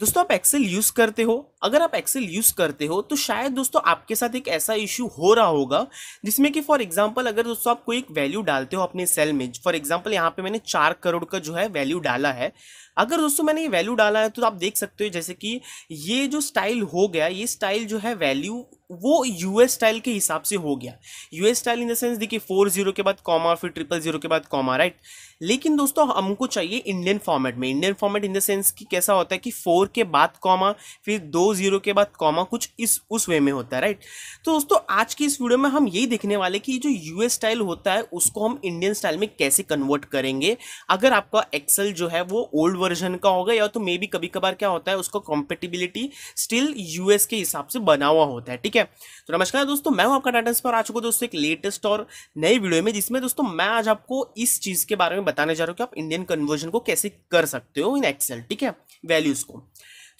दोस्तों आप Excel use करते हो अगर आप एक्सेल यूज़ करते हो तो शायद दोस्तों आपके साथ एक ऐसा इशू हो रहा होगा जिसमें कि फॉर एग्जांपल अगर दोस्तों आप कोई एक वैल्यू डालते हो अपने सेल में फॉर एग्जांपल यहाँ पे मैंने चार करोड़ का जो है वैल्यू डाला है अगर दोस्तों मैंने ये वैल्यू डाला है तो आप देख सकते हो जैसे कि ये जो स्टाइल हो गया ये स्टाइल जो है वैल्यू वो यूएस स्टाइल के हिसाब से हो गया US style in the sense देखिए फोर जीरो के बाद कॉमा फिर ट्रिपल जीरो के बाद कॉमा राइट लेकिन दोस्तों हमको चाहिए इंडियन फॉर्मेट में Indian format in the sense कि कैसा होता है कि फोर के बाद कॉमा फिर दो जीरो के बाद कॉमा कुछ इस उस वे में होता है राइट तो दोस्तों आज की इस वीडियो में हम यही देखने वाले कि जो यूएस स्टाइल होता है उसको हम इंडियन स्टाइल में कैसे कन्वर्ट करेंगे अगर आपका एक्सल जो है वो ओल्ड वर्जन का होगा या तो मे बी कभी कभार क्या होता है उसका कॉम्पेटिबिलिटी स्टिल यूएस के हिसाब से बना हुआ होता है ठीक है तो नमस्कार दोस्तों मैं हूं आपका डाटा पर आ चुका दोस्तों एक लेटेस्ट और नए वीडियो में जिसमें दोस्तों मैं आज आपको इस चीज़ के बारे में बताने जा रहा हूँ कि आप इंडियन कन्वर्जन को कैसे कर सकते हो इन एक्सेल ठीक है वैल्यूज़ को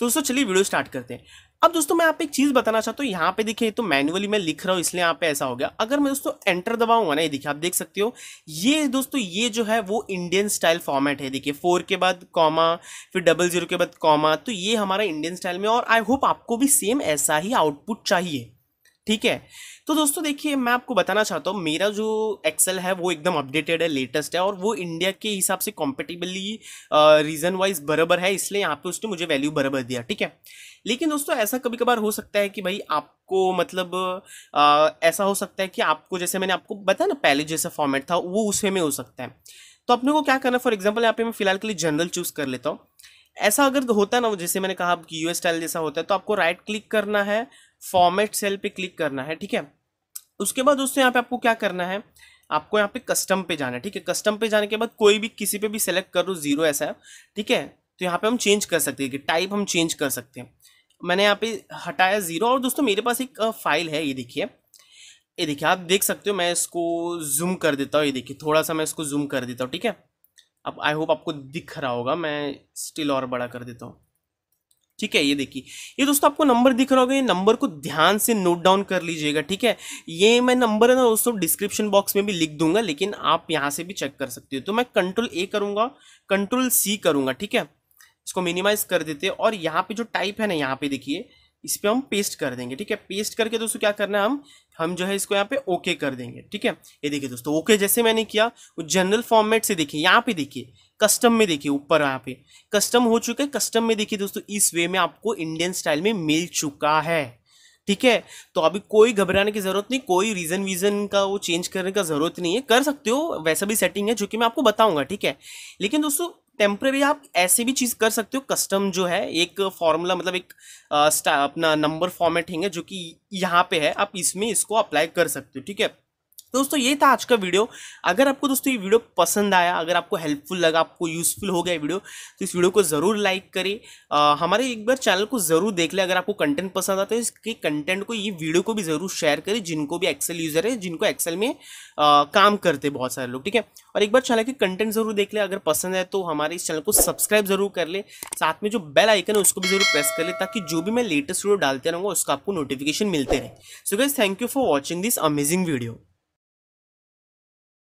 तो दोस्तों चलिए वीडियो स्टार्ट करते हैं अब दोस्तों मैं आप एक चीज़ बताना चाहता हूँ यहाँ पे देखिए तो मैनुअली मैं लिख रहा हूँ इसलिए यहाँ पे ऐसा हो गया अगर मैं दोस्तों एंटर दबाऊंगा ना ये देखिए आप देख सकते हो ये दोस्तों ये जो है वो इंडियन स्टाइल फॉर्मेट है देखिए फोर के बाद कॉमा फिर डबल जीरो के बाद कॉमा तो ये हमारा इंडियन स्टाइल में और आई होप आपको भी सेम ऐसा ही आउटपुट चाहिए ठीक है तो दोस्तों देखिए मैं आपको बताना चाहता हूँ मेरा जो एक्सेल है वो एकदम अपडेटेड है लेटेस्ट है और वो इंडिया के हिसाब से कॉम्पेटिबली रीजन वाइज बराबर है इसलिए यहाँ पे उसने मुझे वैल्यू बराबर दिया ठीक है लेकिन दोस्तों ऐसा कभी कभार हो सकता है कि भाई आपको मतलब आ, ऐसा हो सकता है कि आपको जैसे मैंने आपको बताया ना पहले जैसा फॉर्मेट था वो उस में हो सकता है तो अपने को क्या करना फॉर एग्जाम्पल यहाँ पे मैं फिलहाल के लिए जनरल चूज़ कर लेता हूँ ऐसा अगर होता है ना जैसे मैंने कहा कि यूएस स्टाइल जैसा होता है तो आपको राइट क्लिक करना है फॉर्मेट सेल पे क्लिक करना है ठीक है उसके बाद दोस्तों यहाँ पे आपको क्या करना है आपको यहाँ पे कस्टम पे जाना है ठीक है कस्टम पे जाने के बाद कोई भी किसी पे भी सेलेक्ट कर दो जीरो ऐसा है ठीक है तो यहाँ पे हम चेंज कर सकते हैं कि टाइप हम चेंज कर सकते हैं मैंने यहाँ पे हटाया ज़ीरो और दोस्तों मेरे पास एक फाइल है ये देखिए ये देखिए आप देख सकते हो मैं इसको जूम कर देता हूँ ये देखिए थोड़ा सा मैं इसको जूम कर देता हूँ ठीक है अब आई होप आपको दिख रहा होगा मैं स्टिल और बड़ा कर देता हूँ ठीक है ये देखिए ये दोस्तों आपको नंबर दिख रहा होगा ये नंबर को ध्यान से नोट डाउन कर लीजिएगा ठीक है ये मैं नंबर है ना दोस्तों डिस्क्रिप्शन बॉक्स में भी लिख दूंगा लेकिन आप यहाँ से भी चेक कर सकते हो तो मैं कंट्रोल ए करूंगा कंट्रोल सी करूंगा ठीक है इसको मिनिमाइज कर देते और यहाँ पे जो टाइप है ना यहाँ पे देखिए इस पर हम पेस्ट कर देंगे ठीक है पेस्ट करके दोस्तों क्या करना है हम हम जो है इसको यहाँ पे ओके कर देंगे ठीक है ये देखिए दोस्तों ओके जैसे मैंने किया वो जनरल फॉर्मेट से देखिए यहाँ पे देखिए कस्टम में देखिए ऊपर यहाँ पे कस्टम हो चुका है कस्टम में देखिए दोस्तों इस वे में आपको इंडियन स्टाइल में मिल चुका है ठीक है तो अभी कोई घबराने की ज़रूरत नहीं कोई रीज़न वीज़न का वो चेंज करने का ज़रूरत नहीं है कर सकते हो वैसा भी सेटिंग है जो कि मैं आपको बताऊंगा ठीक है लेकिन दोस्तों टेम्प्रेरी आप ऐसे भी चीज़ कर सकते हो कस्टम जो है एक फॉर्मूला मतलब एक आ, uh, अपना नंबर फॉर्मेटिंग है जो कि यहाँ पे है आप इसमें इसको अप्लाई कर सकते हो ठीक है दोस्तों ये था आज का वीडियो अगर आपको दोस्तों ये वीडियो पसंद आया अगर आपको हेल्पफुल लगा आपको यूज़फुल हो गया वीडियो तो इस वीडियो को ज़रूर लाइक करें आ, हमारे एक बार चैनल को ज़रूर देख ले अगर आपको कंटेंट पसंद आता है तो इसके कंटेंट को ये वीडियो को भी ज़रूर शेयर करें जिनको भी एक्सेल यूज़र है जिनको एक्सेल में आ, काम करते बहुत सारे लोग ठीक है और एक बार चैनल के कंटेंट ज़रूर देख लें अगर पसंद है तो हमारे इस चैनल को सब्सक्राइब ज़रूर कर ले साथ में जो बेल आइकन है उसको भी ज़रूर प्रेस कर ले ताकि जो भी मैं लेटेस्ट वीडियो डालते रहूँगा उसका आपको नोटिफिकेशन मिलते रहे so guys thank you for watching this amazing video